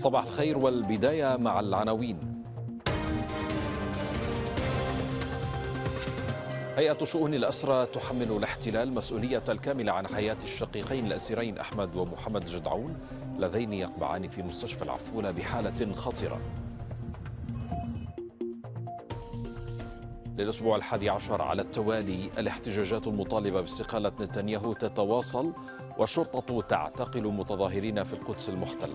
صباح الخير والبداية مع العناوين هيئة شؤون الأسرى تحمل الاحتلال مسؤولية الكاملة عن حياة الشقيقين الأسيرين أحمد ومحمد جدعون اللذين يقبعان في مستشفى العفولة بحالة خطرة للأسبوع الحادي عشر على التوالي الاحتجاجات المطالبة باستقالة نتنياهو تتواصل والشرطة تعتقل متظاهرين في القدس المحتلة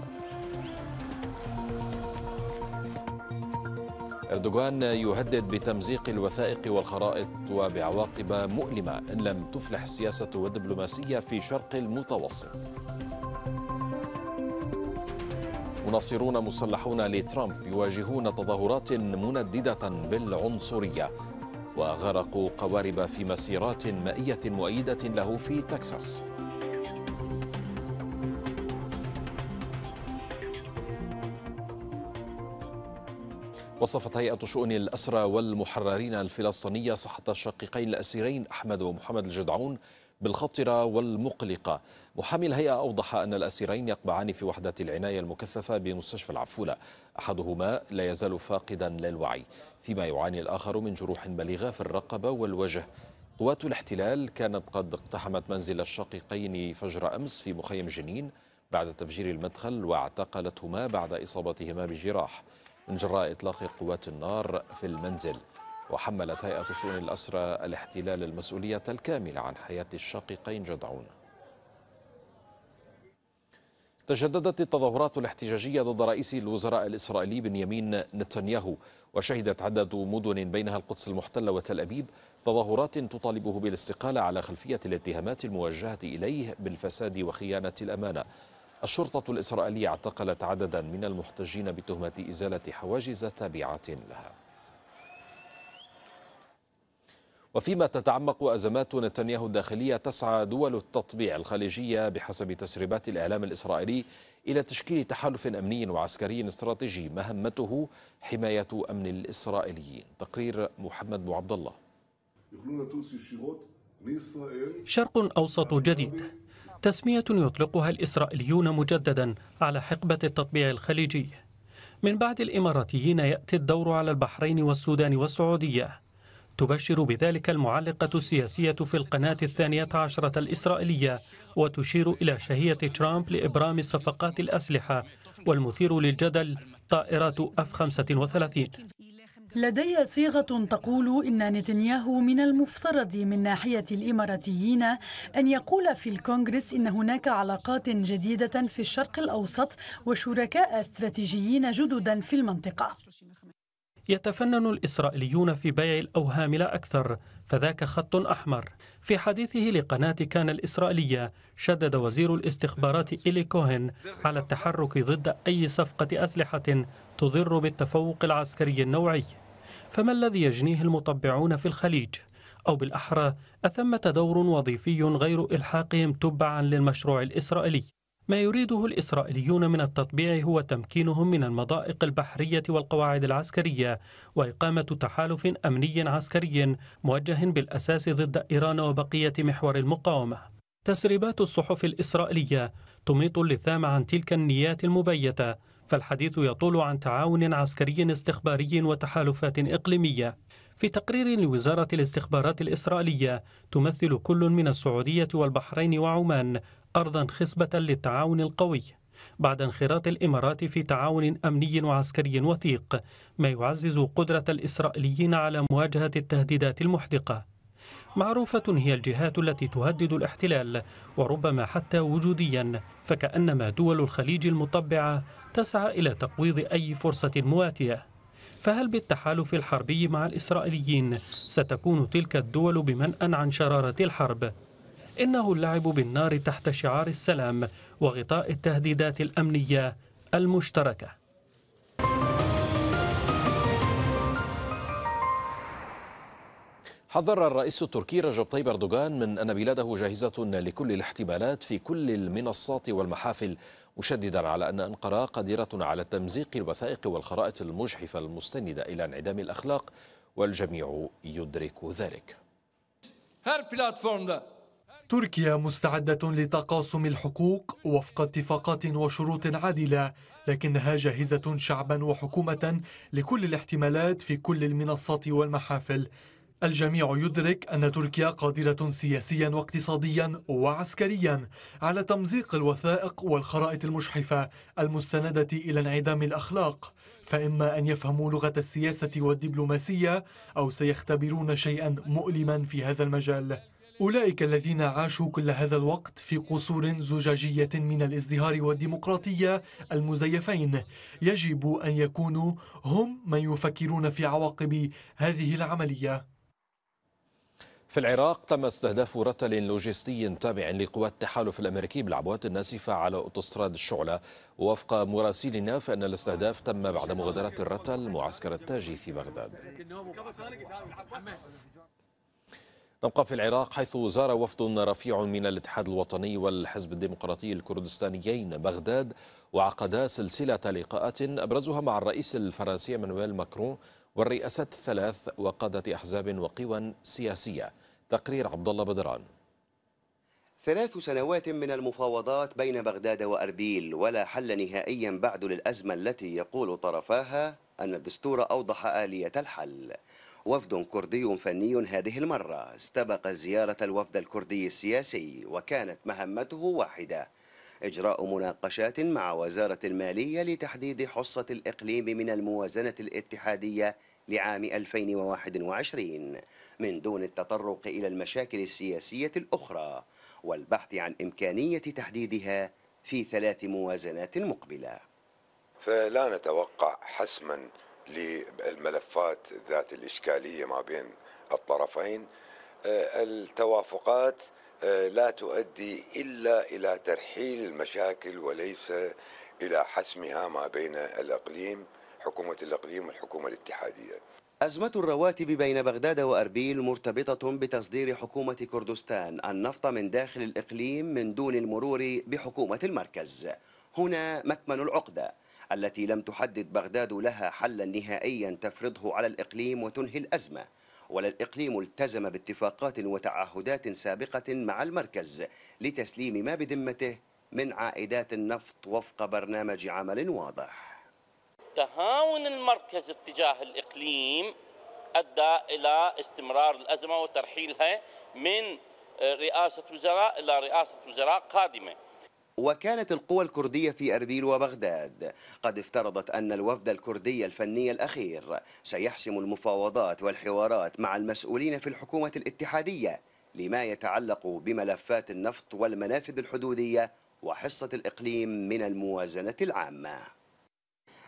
أردوغان يهدد بتمزيق الوثائق والخرائط وبعواقب مؤلمة إن لم تفلح السياسة والدبلوماسية في شرق المتوسط مناصرون مسلحون لترامب يواجهون تظاهرات منددة بالعنصرية وغرقوا قوارب في مسيرات مائية مؤيدة له في تكساس وصفت هيئة شؤون الأسرى والمحررين الفلسطينية صحة الشقيقين الأسيرين أحمد ومحمد الجدعون بالخطرة والمقلقة محامي الهيئة أوضح أن الأسيرين يقبعان في وحدة العناية المكثفة بمستشفى العفولة أحدهما لا يزال فاقدا للوعي فيما يعاني الآخر من جروح بليغة في الرقبة والوجه قوات الاحتلال كانت قد اقتحمت منزل الشقيقين فجر أمس في مخيم جنين بعد تفجير المدخل واعتقلتهما بعد إصابتهما بجراح من جراء إطلاق قوات النار في المنزل وحملت هيئة شؤون الأسرى الاحتلال المسؤولية الكاملة عن حياة الشقيقين جدعون تجددت التظاهرات الاحتجاجية ضد رئيس الوزراء الإسرائيلي بنيامين نتنياهو وشهدت عدد مدن بينها القدس المحتلة وتل أبيب تظاهرات تطالبه بالاستقالة على خلفية الاتهامات الموجهة إليه بالفساد وخيانة الأمانة الشرطة الإسرائيلية اعتقلت عددا من المحتجين بتهمة إزالة حواجز تابعة لها وفيما تتعمق أزمات نتنياهو الداخلية تسعى دول التطبيع الخليجية بحسب تسريبات الإعلام الإسرائيلي إلى تشكيل تحالف أمني وعسكري استراتيجي مهمته حماية أمن الإسرائيليين تقرير محمد بن عبد الله شرق أوسط جديد تسمية يطلقها الإسرائيليون مجددا على حقبة التطبيع الخليجي من بعد الإماراتيين يأتي الدور على البحرين والسودان والسعودية تبشر بذلك المعلقة السياسية في القناة الثانية عشرة الإسرائيلية وتشير إلى شهية ترامب لإبرام صفقات الأسلحة والمثير للجدل طائرات F-35 لدي صيغة تقول إن نتنياهو من المفترض من ناحية الإماراتيين أن يقول في الكونغرس إن هناك علاقات جديدة في الشرق الأوسط وشركاء استراتيجيين جددا في المنطقة يتفنن الإسرائيليون في بيع الأوهام لا أكثر فذاك خط أحمر في حديثه لقناة كان الإسرائيلية شدد وزير الاستخبارات إيلي كوهن على التحرك ضد أي صفقة أسلحة تضر بالتفوق العسكري النوعي فما الذي يجنيه المطبعون في الخليج؟ أو بالأحرى أثمة دور وظيفي غير إلحاقهم تبعا للمشروع الإسرائيلي ما يريده الإسرائيليون من التطبيع هو تمكينهم من المضائق البحرية والقواعد العسكرية وإقامة تحالف أمني عسكري موجه بالأساس ضد إيران وبقية محور المقاومة تسريبات الصحف الإسرائيلية تميط اللثام عن تلك النيات المبيتة فالحديث يطول عن تعاون عسكري استخباري وتحالفات إقليمية في تقرير لوزارة الاستخبارات الإسرائيلية تمثل كل من السعودية والبحرين وعمان أرضا خصبة للتعاون القوي بعد انخراط الإمارات في تعاون أمني وعسكري وثيق ما يعزز قدرة الإسرائيليين على مواجهة التهديدات المحدقة معروفة هي الجهات التي تهدد الاحتلال وربما حتى وجوديا فكأنما دول الخليج المطبعة تسعى إلى تقويض أي فرصة مواتية فهل بالتحالف الحربي مع الإسرائيليين ستكون تلك الدول بمنأ عن شرارة الحرب؟ إنه اللعب بالنار تحت شعار السلام وغطاء التهديدات الأمنية المشتركة حذر الرئيس التركي رجب طيب اردوغان من ان بلاده جاهزه لكل الاحتمالات في كل المنصات والمحافل مشددا على ان انقره قادره على تمزيق الوثائق والخرائط المجحفه المستنده الى انعدام الاخلاق والجميع يدرك ذلك تركيا مستعدة لتقاسم الحقوق وفق اتفاقات وشروط عادلة لكنها جاهزة شعبا وحكومة لكل الاحتمالات في كل المنصات والمحافل الجميع يدرك أن تركيا قادرة سياسيا واقتصاديا وعسكريا على تمزيق الوثائق والخرائط المشحفة المستندة إلى انعدام الأخلاق فإما أن يفهموا لغة السياسة والدبلوماسية أو سيختبرون شيئا مؤلما في هذا المجال أولئك الذين عاشوا كل هذا الوقت في قصور زجاجية من الازدهار والديمقراطية المزيفين يجب أن يكونوا هم من يفكرون في عواقب هذه العملية في العراق تم استهداف رتل لوجستي تابع لقوات التحالف الامريكي بالعبوات الناسفه على اوتوستراد الشعله ووفق مراسلنا فان الاستهداف تم بعد مغادره الرتل معسكر التاجي في بغداد نبقى في العراق حيث زار وفد رفيع من الاتحاد الوطني والحزب الديمقراطي الكردستانيين بغداد وعقدا سلسلة لقاءات أبرزها مع الرئيس الفرنسي مانويل ماكرون والرئاسات الثلاث وقادة أحزاب وقوى سياسية تقرير عبد الله بدران ثلاث سنوات من المفاوضات بين بغداد وأربيل ولا حل نهائيا بعد للأزمة التي يقول طرفاها أن الدستور أوضح آلية الحل وفد كردي فني هذه المرة استبق زيارة الوفد الكردي السياسي وكانت مهمته واحدة إجراء مناقشات مع وزارة المالية لتحديد حصة الإقليم من الموازنة الاتحادية لعام 2021 من دون التطرق إلى المشاكل السياسية الأخرى والبحث عن إمكانية تحديدها في ثلاث موازنات مقبلة فلا نتوقع حسما للملفات ذات الإشكالية ما بين الطرفين آه، التوافقات آه، لا تؤدي إلا إلى ترحيل المشاكل وليس إلى حسمها ما بين الإقليم حكومة الإقليم والحكومة الاتحادية أزمة الرواتب بين بغداد وأربيل مرتبطة بتصدير حكومة كردستان النفط من داخل الإقليم من دون المرور بحكومة المركز هنا مكمن العقدة التي لم تحدد بغداد لها حلا نهائيا تفرضه على الإقليم وتنهي الأزمة ولا الإقليم التزم باتفاقات وتعهدات سابقة مع المركز لتسليم ما بذمته من عائدات النفط وفق برنامج عمل واضح تهاون المركز اتجاه الإقليم أدى إلى استمرار الأزمة وترحيلها من رئاسة وزراء إلى رئاسة وزراء قادمة وكانت القوى الكردية في أربيل وبغداد قد افترضت أن الوفد الكردي الفني الأخير سيحسم المفاوضات والحوارات مع المسؤولين في الحكومة الاتحادية لما يتعلق بملفات النفط والمنافذ الحدودية وحصة الإقليم من الموازنة العامة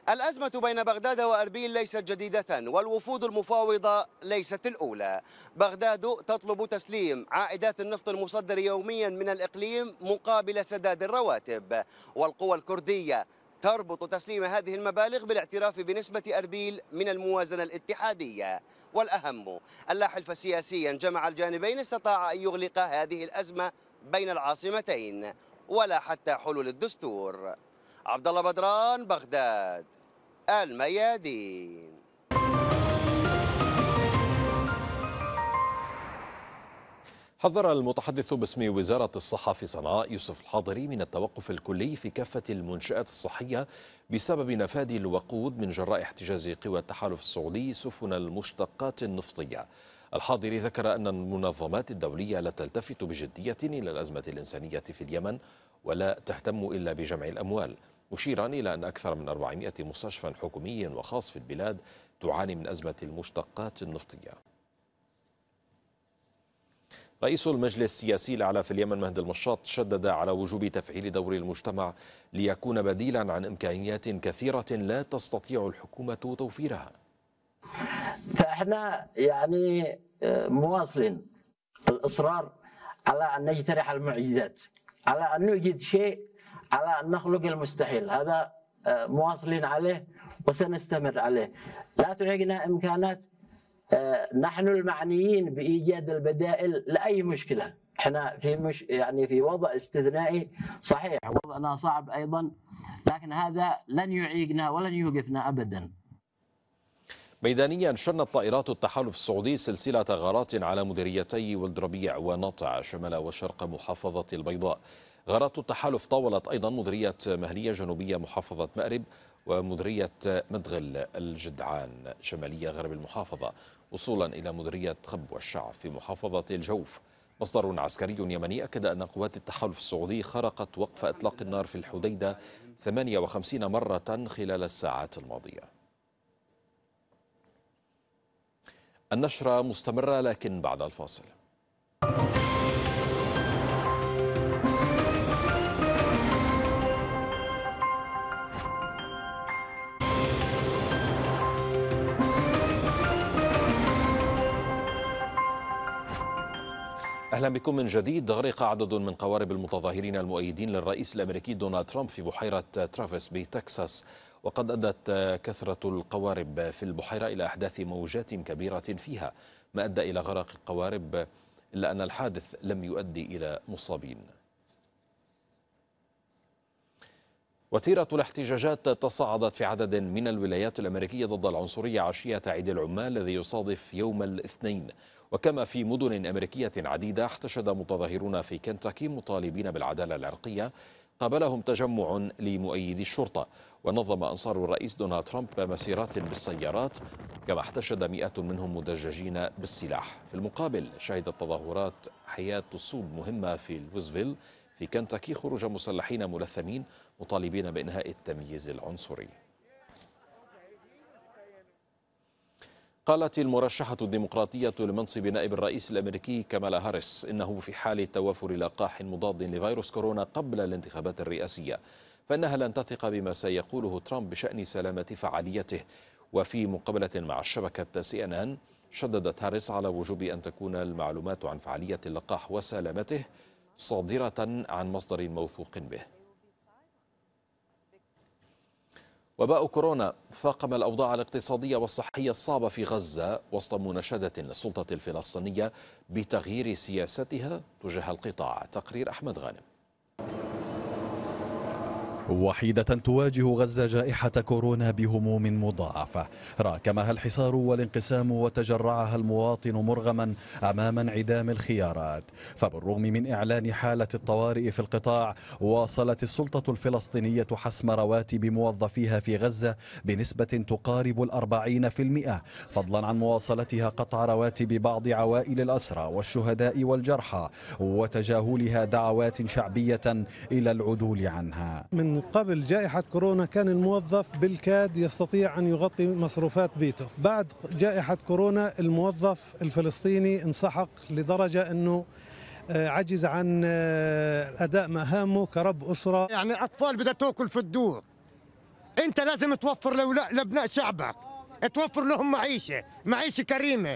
الأزمة بين بغداد وأربيل ليست جديدة والوفود المفاوضة ليست الأولى بغداد تطلب تسليم عائدات النفط المصدر يوميا من الإقليم مقابل سداد الرواتب والقوى الكردية تربط تسليم هذه المبالغ بالاعتراف بنسبة أربيل من الموازنة الاتحادية والأهم اللاحلف سياسيا جمع الجانبين استطاع أن يغلق هذه الأزمة بين العاصمتين ولا حتى حلول الدستور عبد الله بدران بغداد الميادين حذر المتحدث باسم وزارة الصحة في صنعاء يوسف الحاضري من التوقف الكلي في كافة المنشآت الصحية بسبب نفاذ الوقود من جراء احتجاز قوى التحالف السعودي سفن المشتقات النفطية الحاضري ذكر أن المنظمات الدولية لا تلتفت بجدية إلى الأزمة الإنسانية في اليمن ولا تهتم إلا بجمع الأموال مشيرا إلى أن أكثر من 400 مستشفى حكومي وخاص في البلاد تعاني من أزمة المشتقات النفطية رئيس المجلس السياسي الأعلى في اليمن مهدي المشاط شدد على وجوب تفعيل دور المجتمع ليكون بديلا عن إمكانيات كثيرة لا تستطيع الحكومة توفيرها فإحنا يعني آه، مواصلين الإصرار على أن نجترح المعجزات على أن نوجد شيء على أن نخلق المستحيل هذا آه، مواصلين عليه وسنستمر عليه لا تعيقنا إمكانات آه، نحن المعنيين بإيجاد البدائل لأي مشكلة احنا في مش يعني في وضع استثنائي صحيح وضعنا صعب ايضا لكن هذا لن يعيقنا ولن يوقفنا ابدا ميدانيا شنت طائرات التحالف السعودي سلسلة غارات على مديريتي ولد ربيع ونطع شمال وشرق محافظة البيضاء غارات التحالف طاولت أيضا مديرية مهنية جنوبية محافظة مأرب ومديرية مدغل الجدعان شمالية غرب المحافظة وصولا إلى مديرية خب والشعب في محافظة الجوف مصدر عسكري يمني أكد أن قوات التحالف السعودي خرقت وقف إطلاق النار في الحديدة 58 مرة خلال الساعات الماضية النشرة مستمرة لكن بعد الفاصل أهلا بكم من جديد غرق عدد من قوارب المتظاهرين المؤيدين للرئيس الأمريكي دونالد ترامب في بحيرة ترافيس بتكساس وقد أدت كثرة القوارب في البحيرة إلى أحداث موجات كبيرة فيها ما أدى إلى غرق القوارب إلا أن الحادث لم يؤدي إلى مصابين وتيرة الاحتجاجات تصاعدت في عدد من الولايات الأمريكية ضد العنصرية عشية عيد العمال الذي يصادف يوم الاثنين وكما في مدن أمريكية عديدة احتشد متظاهرون في كنتاكي مطالبين بالعدالة العرقية قابلهم تجمع لمؤيدي الشرطة ونظم أنصار الرئيس دونالد ترامب مسيرات بالسيارات كما احتشد مئات منهم مدججين بالسلاح في المقابل شهدت تظاهرات حياة تصوب مهمة في لوزفيل في كنتاكي خروج مسلحين ملثمين مطالبين بإنهاء التمييز العنصري قالت المرشحة الديمقراطية لمنصب نائب الرئيس الأمريكي كمالا هاريس إنه في حال توافر لقاح مضاد لفيروس كورونا قبل الانتخابات الرئاسية فإنها لن تثق بما سيقوله ترامب بشأن سلامة فعاليته وفي مقابلة مع الشبكة سي ان ان شددت هاريس على وجوب أن تكون المعلومات عن فعالية اللقاح وسلامته صادرة عن مصدر موثوق به وباء كورونا فاقم الأوضاع الاقتصادية والصحية الصعبة في غزة وسط مناشدة للسلطة الفلسطينية بتغيير سياستها تجاه القطاع تقرير أحمد غانم وحيدة تواجه غزة جائحة كورونا بهموم مضاعفة راكمها الحصار والانقسام وتجرعها المواطن مرغما أمام انعدام الخيارات فبالرغم من إعلان حالة الطوارئ في القطاع واصلت السلطة الفلسطينية حسم رواتب موظفيها في غزة بنسبة تقارب الأربعين في المئة فضلا عن مواصلتها قطع رواتب بعض عوائل الأسرى والشهداء والجرحى وتجاهلها دعوات شعبية إلى العدول عنها من قبل جائحة كورونا كان الموظف بالكاد يستطيع أن يغطي مصروفات بيته بعد جائحة كورونا الموظف الفلسطيني انسحق لدرجة أنه آه، عجز عن آه، أداء مهامه كرب أسرة يعني أطفال بدها تأكل في الدور أنت لازم توفر لأبناء شعبك توفر لهم معيشة معيشة كريمة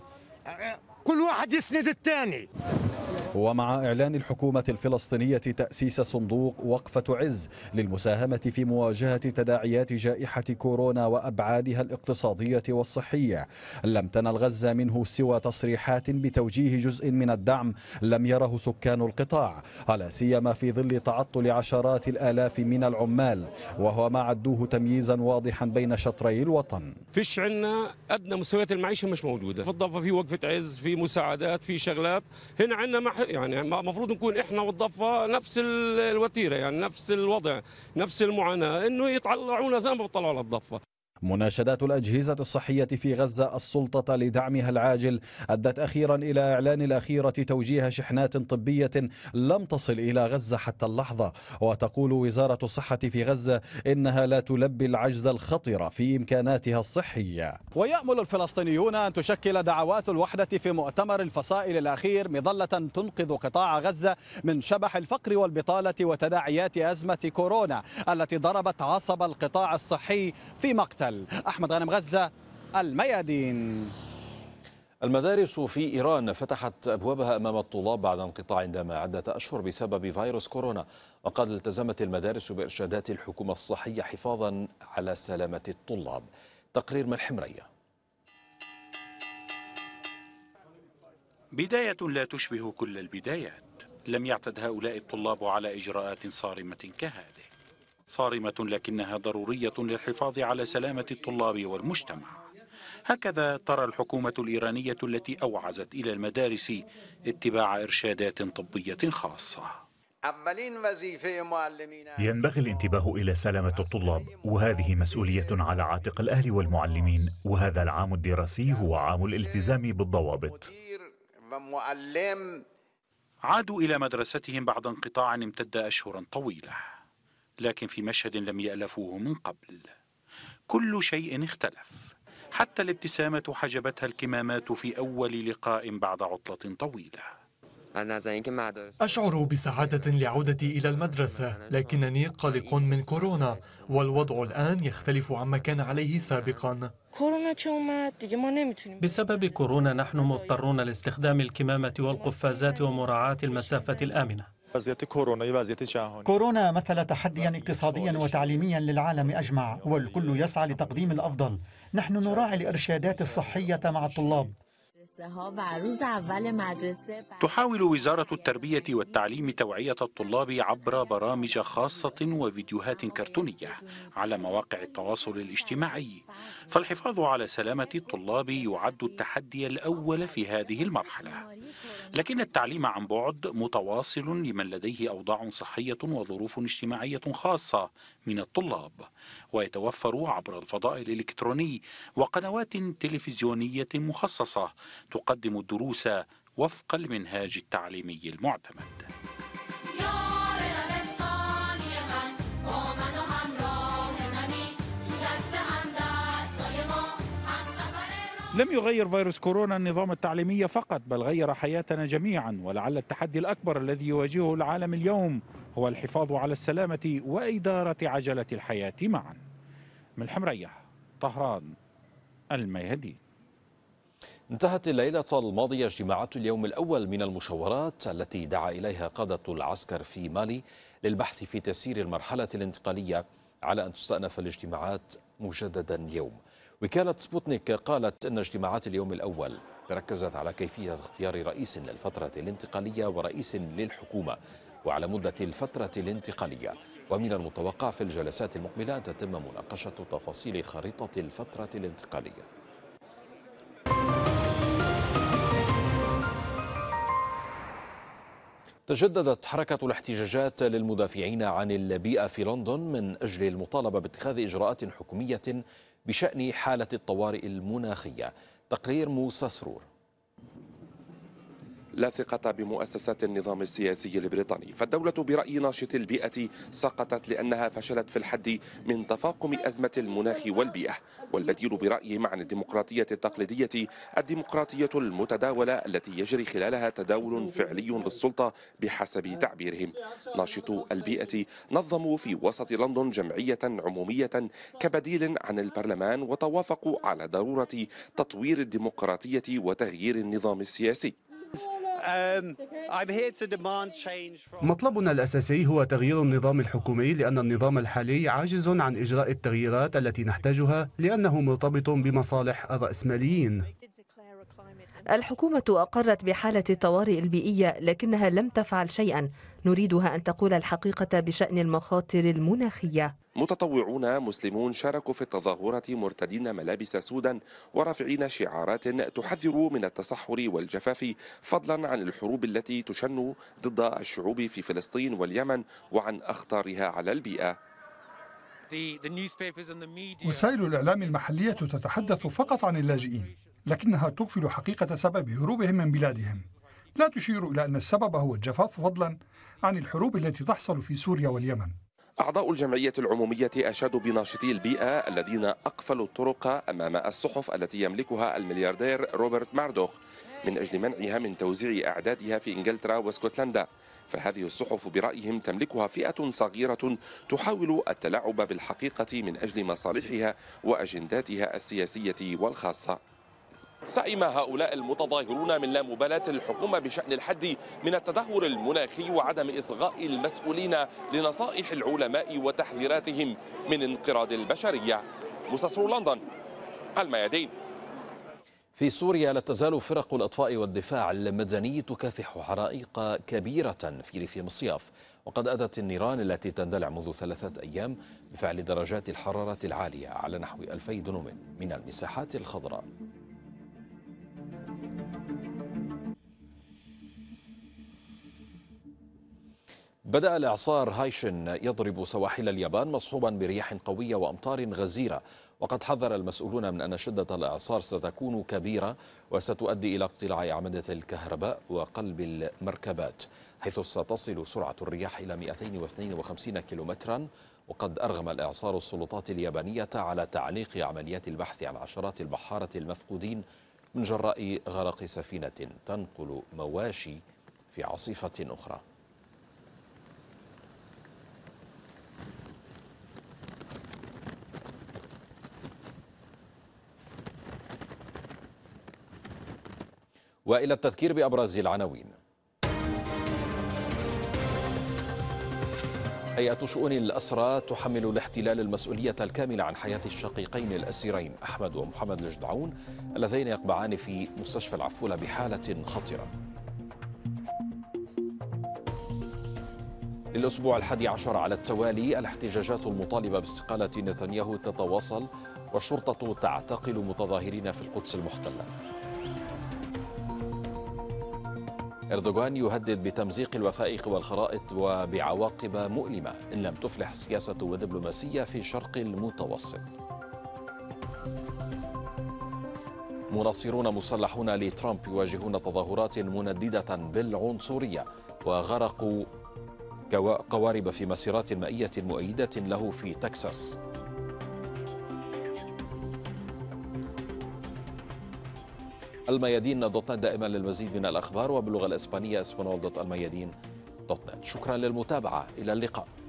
آه، كل واحد يسند الثاني ومع إعلان الحكومة الفلسطينية تأسيس صندوق وقفة عز للمساهمة في مواجهة تداعيات جائحة كورونا وأبعادها الاقتصادية والصحية لم تنل غزة منه سوى تصريحات بتوجيه جزء من الدعم لم يره سكان القطاع على سيما في ظل تعطل عشرات الآلاف من العمال وهو ما عدوه تمييزا واضحا بين شطري الوطن فيش عندنا أدنى مستويات المعيشة مش موجودة في الضفة في وقفة عز في مساعدات في شغلات هنا عندنا يعني المفروض نكون احنا والضفه نفس الوتيره يعني نفس الوضع نفس المعاناه انه يطلعونا زي ما بيطلعوا على الضفه مناشدات الأجهزة الصحية في غزة السلطة لدعمها العاجل أدت أخيرا إلى إعلان الأخيرة توجيه شحنات طبية لم تصل إلى غزة حتى اللحظة وتقول وزارة الصحة في غزة إنها لا تلبي العجز الخطر في إمكاناتها الصحية ويأمل الفلسطينيون أن تشكل دعوات الوحدة في مؤتمر الفصائل الأخير مظلة تنقذ قطاع غزة من شبح الفقر والبطالة وتداعيات أزمة كورونا التي ضربت عصب القطاع الصحي في مقتل الهلال أحمد غانم غزة الميادين المدارس في إيران فتحت أبوابها أمام الطلاب بعد انقطاع دام عدة أشهر بسبب فيروس كورونا وقد التزمت المدارس بإرشادات الحكومة الصحية حفاظا على سلامة الطلاب تقرير من الحمرية بداية لا تشبه كل البدايات لم يعتد هؤلاء الطلاب على إجراءات صارمة كهذه صارمة لكنها ضرورية للحفاظ على سلامة الطلاب والمجتمع هكذا ترى الحكومة الإيرانية التي أوعزت إلى المدارس اتباع إرشادات طبية خاصة ينبغي الانتباه إلى سلامة الطلاب وهذه مسؤولية على عاتق الأهل والمعلمين وهذا العام الدراسي هو عام الالتزام بالضوابط عادوا إلى مدرستهم بعد انقطاع امتد أشهرا طويلة لكن في مشهد لم يألفوه من قبل كل شيء اختلف حتى الابتسامة حجبتها الكمامات في أول لقاء بعد عطلة طويلة أشعر بسعادة لعودتي إلى المدرسة لكنني قلق من كورونا والوضع الآن يختلف عما كان عليه سابقا بسبب كورونا نحن مضطرون لاستخدام الكمامة والقفازات ومراعاة المسافة الآمنة وضعیت كورونا وضعیت جهانی كورونا مثل تحديا اقتصاديا وتعليميا للعالم أجمع والكل يسعى لتقديم الأفضل نحن نراعي الإرشادات الصحية مع الطلاب تحاول وزارة التربية والتعليم توعية الطلاب عبر برامج خاصة وفيديوهات كرتونية على مواقع التواصل الاجتماعي فالحفاظ على سلامة الطلاب يعد التحدي الأول في هذه المرحلة لكن التعليم عن بعد متواصل لمن لديه أوضاع صحية وظروف اجتماعية خاصة من الطلاب ويتوفر عبر الفضاء الإلكتروني وقنوات تلفزيونية مخصصة تقدم الدروس وفق المنهاج التعليمي المعتمد لم يغير فيروس كورونا النظام التعليمي فقط بل غير حياتنا جميعا ولعل التحدي الأكبر الذي يواجهه العالم اليوم هو الحفاظ على السلامة وإدارة عجلة الحياة معا من الحمرية طهران الميادين انتهت الليلة الماضية اجتماعات اليوم الأول من المشاورات التي دعا إليها قادة العسكر في مالي للبحث في تسيير المرحلة الانتقالية على أن تستأنف الاجتماعات مجددا اليوم وكالة سبوتنيك قالت أن اجتماعات اليوم الأول تركزت على كيفية اختيار رئيس للفترة الانتقالية ورئيس للحكومة وعلى مدة الفترة الانتقالية ومن المتوقع في الجلسات المقبلة أن تتم مناقشة تفاصيل خريطة الفترة الانتقالية تجددت حركة الاحتجاجات للمدافعين عن البيئة في لندن من أجل المطالبة باتخاذ إجراءات حكومية بشأن حالة الطوارئ المناخية تقرير موسى سرور لا ثقة بمؤسسات النظام السياسي البريطاني فالدولة برأي ناشط البيئة سقطت لأنها فشلت في الحد من تفاقم أزمة المناخ والبيئة والبديل برأيهم عن الديمقراطية التقليدية الديمقراطية المتداولة التي يجري خلالها تداول فعلي للسلطة بحسب تعبيرهم ناشطو البيئة نظموا في وسط لندن جمعية عمومية كبديل عن البرلمان وتوافقوا على ضرورة تطوير الديمقراطية وتغيير النظام السياسي Um, مطلبنا الأساسي هو تغيير النظام الحكومي لأن النظام الحالي عاجز عن إجراء التغييرات التي نحتاجها لأنه مرتبط بمصالح الرأسماليين الحكومة أقرت بحالة الطوارئ البيئية لكنها لم تفعل شيئا نريدها أن تقول الحقيقة بشأن المخاطر المناخية متطوعون مسلمون شاركوا في التظاهرة مرتدين ملابس سودا ورافعين شعارات تحذر من التصحر والجفاف فضلا عن الحروب التي تشن ضد الشعوب في فلسطين واليمن وعن أخطارها على البيئة وسائل الإعلام المحلية تتحدث فقط عن اللاجئين لكنها تغفل حقيقة سبب هروبهم من بلادهم لا تشير إلى أن السبب هو الجفاف فضلا عن الحروب التي تحصل في سوريا واليمن أعضاء الجمعية العمومية أشادوا بناشطي البيئة الذين أقفلوا الطرق أمام الصحف التي يملكها الملياردير روبرت ماردوخ من أجل منعها من توزيع أعدادها في إنجلترا واسكتلندا فهذه الصحف برأيهم تملكها فئة صغيرة تحاول التلاعب بالحقيقة من أجل مصالحها وأجنداتها السياسية والخاصة سئم هؤلاء المتظاهرون من لا مبالاة الحكومة بشأن الحد من التدهور المناخي وعدم إصغاء المسؤولين لنصائح العلماء وتحذيراتهم من انقراض البشرية مسسور لندن الميادين في سوريا لا تزال فرق الأطفاء والدفاع المدني تكافح حرائق كبيرة في ريف مصياف وقد أدت النيران التي تندلع منذ ثلاثة أيام بفعل درجات الحرارة العالية على نحو 2000 دونم من المساحات الخضراء بدأ الإعصار هايشن يضرب سواحل اليابان مصحوبا برياح قوية وأمطار غزيرة وقد حذر المسؤولون من أن شدة الإعصار ستكون كبيرة وستؤدي إلى اقتلاع أعمدة الكهرباء وقلب المركبات حيث ستصل سرعة الرياح إلى 252 كيلومترا وقد أرغم الإعصار السلطات اليابانية على تعليق عمليات البحث عن عشرات البحارة المفقودين من جراء غرق سفينة تنقل مواشي في عاصفة أخرى والى التذكير بابرز العناوين هيئة شؤون الأسرى تحمل الاحتلال المسؤولية الكاملة عن حياة الشقيقين الأسيرين أحمد ومحمد الجدعون اللذين يقبعان في مستشفى العفولة بحالة خطرة للأسبوع الحادي عشر على التوالي الاحتجاجات المطالبة باستقالة نتنياهو تتواصل والشرطة تعتقل متظاهرين في القدس المحتلة اردوغان يهدد بتمزيق الوثائق والخرائط وبعواقب مؤلمه ان لم تفلح السياسه والدبلوماسيه في الشرق المتوسط مناصرون مسلحون لترامب يواجهون تظاهرات مندده بالعنصريه وغرقوا قوارب في مسيرات مائيه مؤيده له في تكساس الميادين دوت نت دائما للمزيد من الأخبار وباللغة الإسبانية اسبانول دوت الميادين دوت نت شكرا للمتابعة إلى اللقاء